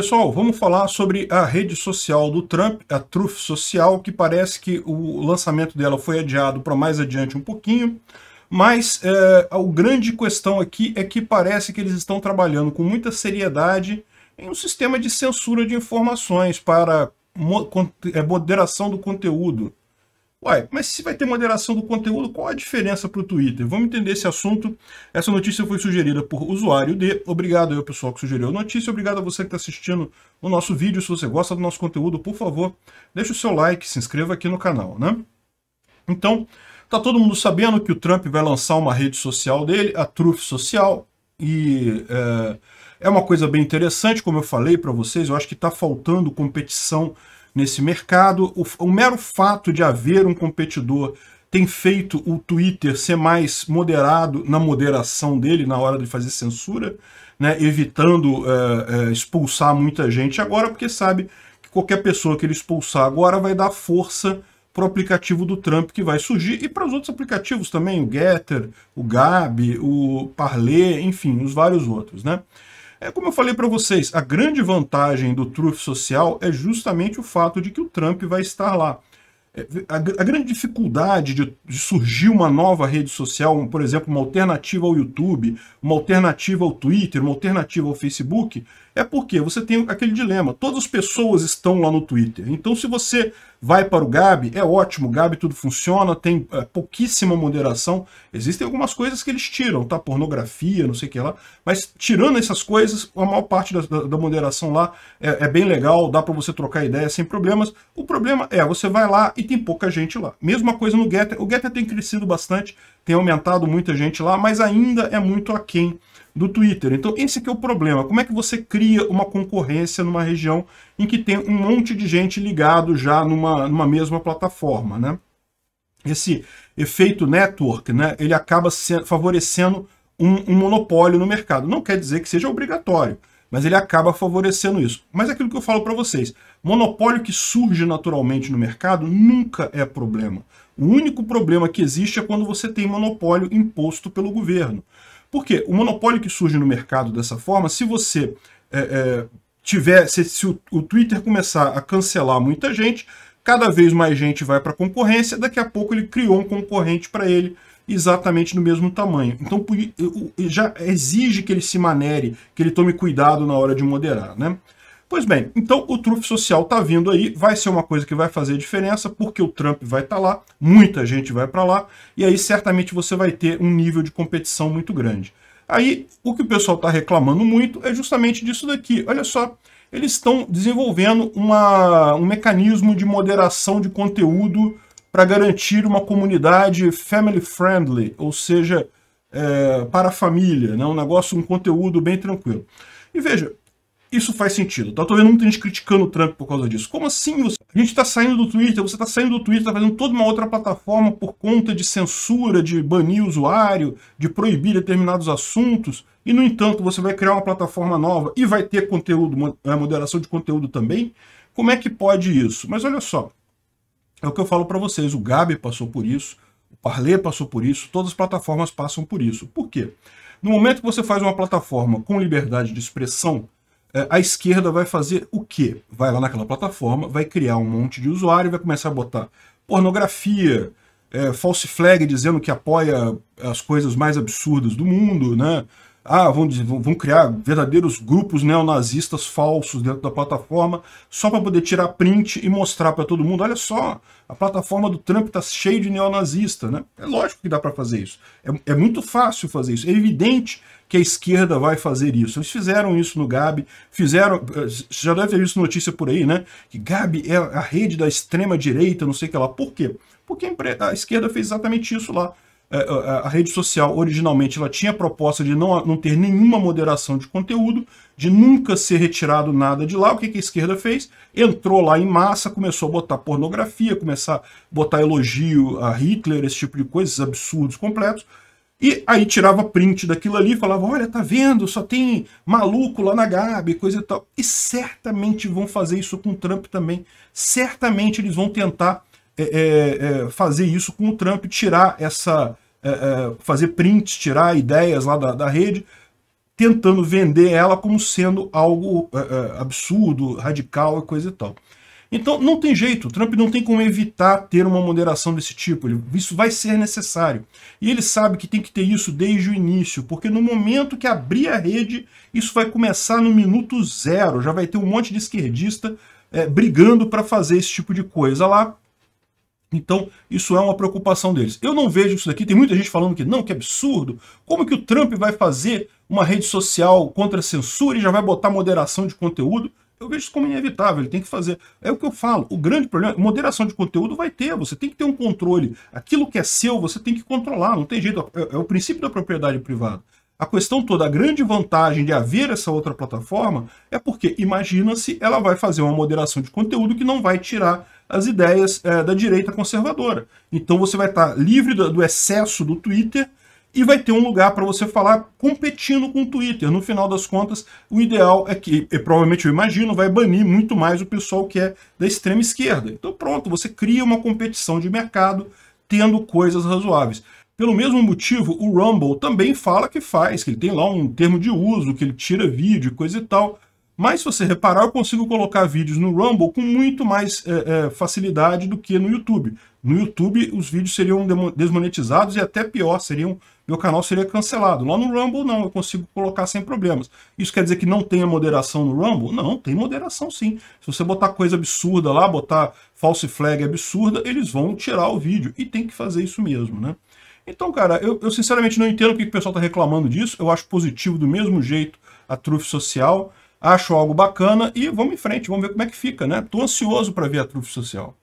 Pessoal, vamos falar sobre a rede social do Trump, a Truth Social, que parece que o lançamento dela foi adiado para mais adiante um pouquinho, mas é, a grande questão aqui é que parece que eles estão trabalhando com muita seriedade em um sistema de censura de informações para eh, moderação do conteúdo. Uai, mas se vai ter moderação do conteúdo, qual a diferença para o Twitter? Vamos entender esse assunto. Essa notícia foi sugerida por usuário D. Obrigado aí ao pessoal que sugeriu a notícia. Obrigado a você que está assistindo o nosso vídeo. Se você gosta do nosso conteúdo, por favor, deixe o seu like, se inscreva aqui no canal, né? Então, tá todo mundo sabendo que o Trump vai lançar uma rede social dele, a Truth Social, e... É, é uma coisa bem interessante, como eu falei para vocês, eu acho que está faltando competição nesse mercado. O, o mero fato de haver um competidor tem feito o Twitter ser mais moderado na moderação dele na hora de fazer censura, né, evitando é, é, expulsar muita gente agora, porque sabe que qualquer pessoa que ele expulsar agora vai dar força para o aplicativo do Trump que vai surgir e para os outros aplicativos também, o Getter, o Gab, o Parler, enfim, os vários outros, né? É como eu falei para vocês, a grande vantagem do truth social é justamente o fato de que o Trump vai estar lá. É, a, grande dificuldade de, surgir uma nova rede social, por exemplo, uma alternativa ao YouTube, uma alternativa ao Twitter, uma alternativa ao Facebook, é porque você tem aquele dilema. Todas as pessoas estão lá no Twitter. Então, se você vai para o Gabi, é ótimo. O Gabi tudo funciona, tem é, pouquíssima moderação. Existem algumas coisas que eles tiram, tá? Pornografia, não sei o que lá. Mas tirando essas coisas, a maior parte da, da, da moderação lá é, é, bem legal. Dá para você trocar ideia sem problemas. O problema é, você vai lá e tem pouca gente lá. Mesma coisa no Getter. O Getter tem crescido bastante tem aumentado muita gente lá, mas ainda é muito aquém do Twitter. Então esse é o problema. Como é que você cria uma concorrência numa região em que tem um monte de gente ligado já numa, numa mesma plataforma, né? Esse efeito network, né, ele acaba favorecendo um, um monopólio no mercado. Não quer dizer que seja obrigatório, mas ele acaba favorecendo isso. Mas é aquilo que eu falo para vocês, monopólio que surge naturalmente no mercado nunca é problema. O único problema que existe é quando você tem monopólio imposto pelo governo. Porque o monopólio que surge no mercado dessa forma, se você é, é, tiver, se, se o, o Twitter começar a cancelar muita gente, cada vez mais gente vai para a concorrência, daqui a pouco ele criou um concorrente para ele, exatamente no mesmo tamanho. Então já exige que ele se manere, que ele tome cuidado na hora de moderar, né? Pois bem, então o trufo social está vindo aí, vai ser uma coisa que vai fazer diferença, porque o Trump vai estar tá lá, muita gente vai para lá, e aí certamente você vai ter um nível de competição muito grande. Aí o que o pessoal está reclamando muito é justamente disso daqui. Olha só, eles estão desenvolvendo uma, um mecanismo de moderação de conteúdo para garantir uma comunidade family friendly, ou seja, é, para a família, né? um negócio, um conteúdo bem tranquilo. E veja, isso faz sentido. Tá? Estou vendo muita gente criticando o Trump por causa disso. Como assim? Você... A gente está saindo do Twitter, você está saindo do Twitter, está fazendo toda uma outra plataforma por conta de censura, de banir usuário, de proibir determinados assuntos, e no entanto você vai criar uma plataforma nova e vai ter conteúdo, é, moderação de conteúdo também. Como é que pode isso? Mas olha só, é o que eu falo para vocês, o Gabi passou por isso, o Parler passou por isso, todas as plataformas passam por isso. Por quê? No momento que você faz uma plataforma com liberdade de expressão, é, a esquerda vai fazer o quê? Vai lá naquela plataforma, vai criar um monte de usuário, vai começar a botar pornografia, é, false flag dizendo que apoia as coisas mais absurdas do mundo, né? ah, vão, vão criar verdadeiros grupos neonazistas falsos dentro da plataforma, só para poder tirar print e mostrar para todo mundo, olha só, a plataforma do Trump está cheia de neonazista, né? É lógico que dá para fazer isso. É, é, muito fácil fazer isso. É evidente que a esquerda vai fazer isso. Eles fizeram isso no Gabi, fizeram, eh, já deve ter visto notícia por aí, né? Que Gabi é a rede da extrema direita, não sei o que lá. Por quê? Porque a esquerda fez exatamente isso lá. É, é, a, rede social originalmente ela tinha a proposta de não, não ter nenhuma moderação de conteúdo, de nunca ser retirado nada de lá. O que, que a esquerda fez? Entrou lá em massa, começou a botar pornografia, começar a botar elogio a Hitler, esse tipo de coisas, absurdos completos. E aí tirava print daquilo ali e falava, olha, tá vendo? Só tem maluco lá na Gabi, coisa e tal. E certamente vão fazer isso com o Trump também. Certamente eles vão tentar é, é, é, fazer isso com o Trump, tirar essa, é, é, fazer prints, tirar ideias lá da, da rede, tentando vender ela como sendo algo é, é, absurdo, radical e coisa e tal. Então não tem jeito, o Trump não tem como evitar ter uma moderação desse tipo, ele, isso vai ser necessário. E ele sabe que tem que ter isso desde o início, porque no momento que abrir a rede, isso vai começar no minuto zero, já vai ter um monte de esquerdista é, brigando para fazer esse tipo de coisa lá, então, isso é uma preocupação deles. Eu não vejo isso daqui, tem muita gente falando que não, que absurdo. Como que o Trump vai fazer uma rede social contra a censura e já vai botar moderação de conteúdo? Eu vejo isso como inevitável, ele tem que fazer. É o que eu falo, o grande problema, é moderação de conteúdo vai ter, você tem que ter um controle. Aquilo que é seu, você tem que controlar, não tem jeito, é, é o princípio da propriedade privada. A questão toda, a grande vantagem de haver essa outra plataforma é porque, imagina-se, ela vai fazer uma moderação de conteúdo que não vai tirar as ideias é, da direita conservadora. Então você vai estar tá livre do, do, excesso do Twitter e vai ter um lugar para você falar competindo com o Twitter. No final das contas, o ideal é que, provavelmente eu imagino, vai banir muito mais o pessoal que é da extrema esquerda. Então pronto, você cria uma competição de mercado tendo coisas razoáveis. Pelo mesmo motivo, o Rumble também fala que faz, que ele tem lá um termo de uso, que ele tira vídeo, coisa e tal. Mas se você reparar, eu consigo colocar vídeos no Rumble com muito mais é, é, facilidade do que no YouTube. No YouTube, os vídeos seriam desmonetizados e até pior, seriam, meu canal seria cancelado. Lá no Rumble, não, eu consigo colocar sem problemas. Isso quer dizer que não tenha moderação no Rumble? Não, tem moderação sim. Se você botar coisa absurda lá, botar false flag absurda, eles vão tirar o vídeo. E tem que fazer isso mesmo, né? Então, cara, eu, eu sinceramente não entendo o que o pessoal está reclamando disso. Eu acho positivo do mesmo jeito a trufe social acho algo bacana e vamos em frente, vamos ver como é que fica, né? Tô ansioso para ver a trufa social.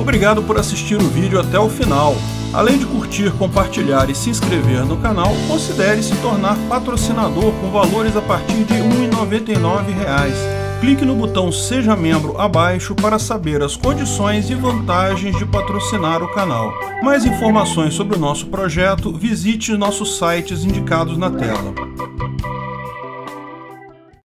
Obrigado por assistir o vídeo até o final. Além de curtir, compartilhar e se inscrever no canal, considere se tornar patrocinador com valores a partir de R$ 1,99 clique no botão Seja Membro abaixo para saber as condições e vantagens de patrocinar o canal. Mais informações sobre o nosso projeto, visite nossos sites indicados na tela.